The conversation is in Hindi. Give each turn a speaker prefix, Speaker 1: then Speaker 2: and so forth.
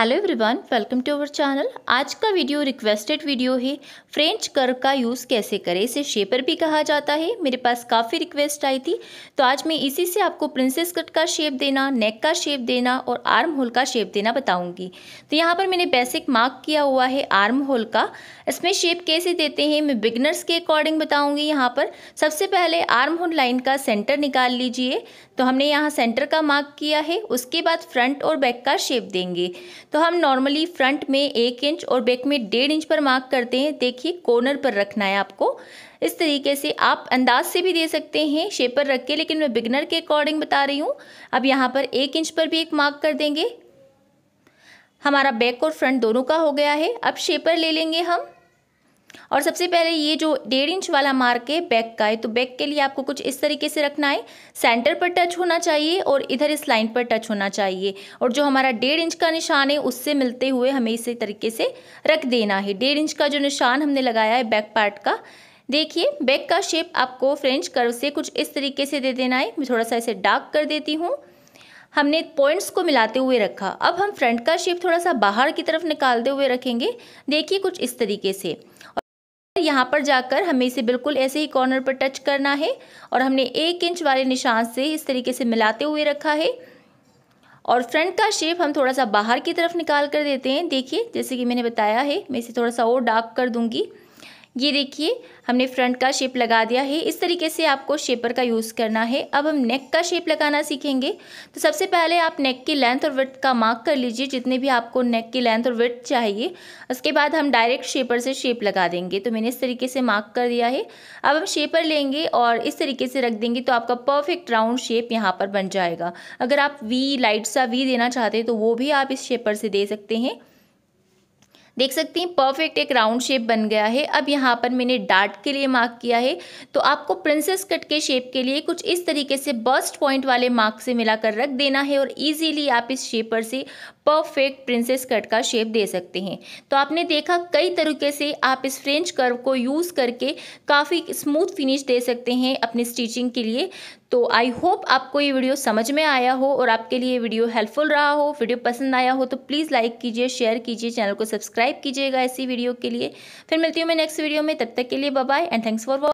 Speaker 1: hello everyone welcome to our channel आज का वीडियो रिक्वेस्टेड वीडियो है फ्रेंच कर का यूज़ कैसे करें इसे शेपर भी कहा जाता है मेरे पास काफ़ी रिक्वेस्ट आई थी तो आज मैं इसी से आपको प्रिंसेस कट का शेप देना नेक का शेप देना और आर्म होल का शेप देना बताऊंगी तो यहाँ पर मैंने बेसिक मार्क किया हुआ है आर्म होल का इसमें शेप कैसे देते हैं मैं बिगनर्स के अकॉर्डिंग बताऊँगी यहाँ पर सबसे पहले आर्म होल लाइन का सेंटर निकाल लीजिए तो हमने यहाँ सेंटर का मार्क किया है उसके बाद फ्रंट और बैक का शेप देंगे तो हम नॉर्मली फ्रंट में एक इंच और बैक में डेढ़ इंच पर मार्क करते हैं देखिए कॉर्नर पर रखना है आपको इस तरीके से आप अंदाज से भी दे सकते हैं शेप पर रख के लेकिन मैं बिगनर के अकॉर्डिंग बता रही हूँ अब यहाँ पर एक इंच पर भी एक मार्क कर देंगे हमारा बैक और फ्रंट दोनों का हो गया है अब शेपर ले लेंगे हम और सबसे पहले ये जो डेढ़ इंच वाला मार्क है बैक का है तो बैक के लिए आपको कुछ इस तरीके से रखना है सेंटर पर टच होना चाहिए और इधर इस लाइन पर टच होना चाहिए और जो हमारा डेढ़ इंच का निशान है उससे मिलते हुए हमें इसी तरीके से रख देना है डेढ़ इंच का जो निशान हमने लगाया है बैक पार्ट का देखिए बैक का शेप आपको फ्रेंच कर्व से कुछ इस तरीके से दे देना है मैं थोड़ा सा इसे डार्क कर देती हूँ हमने पॉइंट्स को मिलाते हुए रखा अब हम फ्रंट का शेप थोड़ा सा बाहर की तरफ निकालते हुए रखेंगे देखिए कुछ इस तरीके से तो यहाँ पर जाकर हमें इसे बिल्कुल ऐसे ही कॉर्नर पर टच करना है और हमने एक इंच वाले निशान से इस तरीके से मिलाते हुए रखा है और फ्रंट का शेप हम थोड़ा सा बाहर की तरफ निकाल कर देते हैं देखिए जैसे कि मैंने बताया है मैं इसे थोड़ा सा और डार्क कर दूंगी ये देखिए हमने फ्रंट का शेप लगा दिया है इस तरीके से आपको शेपर का यूज़ करना है अब हम नेक का शेप लगाना सीखेंगे तो सबसे पहले आप नेक की लेंथ और वर्थ का मार्क कर लीजिए जितने भी आपको नेक की लेंथ और वर्थ चाहिए उसके बाद हम डायरेक्ट शेपर से शेप लगा देंगे तो मैंने इस तरीके से मार्क कर दिया है अब हम शेपर लेंगे और इस तरीके से रख देंगे तो आपका परफेक्ट राउंड शेप यहाँ पर बन जाएगा अगर आप वी लाइट सा वी देना चाहते हैं तो वो भी आप इस शेपर से दे सकते हैं देख सकते हैं परफेक्ट एक राउंड शेप बन गया है अब यहाँ पर मैंने डार्ट के लिए मार्क किया है तो आपको प्रिंसेस कट के शेप के लिए कुछ इस तरीके से बस्ट पॉइंट वाले मार्क से मिलाकर रख देना है और ईजीली आप इस शेपर से परफेक्ट प्रिंसेस कट का शेप दे सकते हैं तो आपने देखा कई तरीके से आप इस फ्रेंच कर्व को यूज़ करके काफ़ी स्मूथ फिनिश दे सकते हैं अपनी स्टिचिंग के लिए तो आई होप आपको ये वीडियो समझ में आया हो और आपके लिए वीडियो हेल्पफुल रहा हो वीडियो पसंद आया हो तो प्लीज़ लाइक कीजिए शेयर कीजिए चैनल को सब्सक्राइब सब्सक्राइब कीजिएगा ऐसी वीडियो के लिए फिर मिलती हूँ मैं नेक्स्ट वीडियो में तब तक के लिए bye and thanks for watch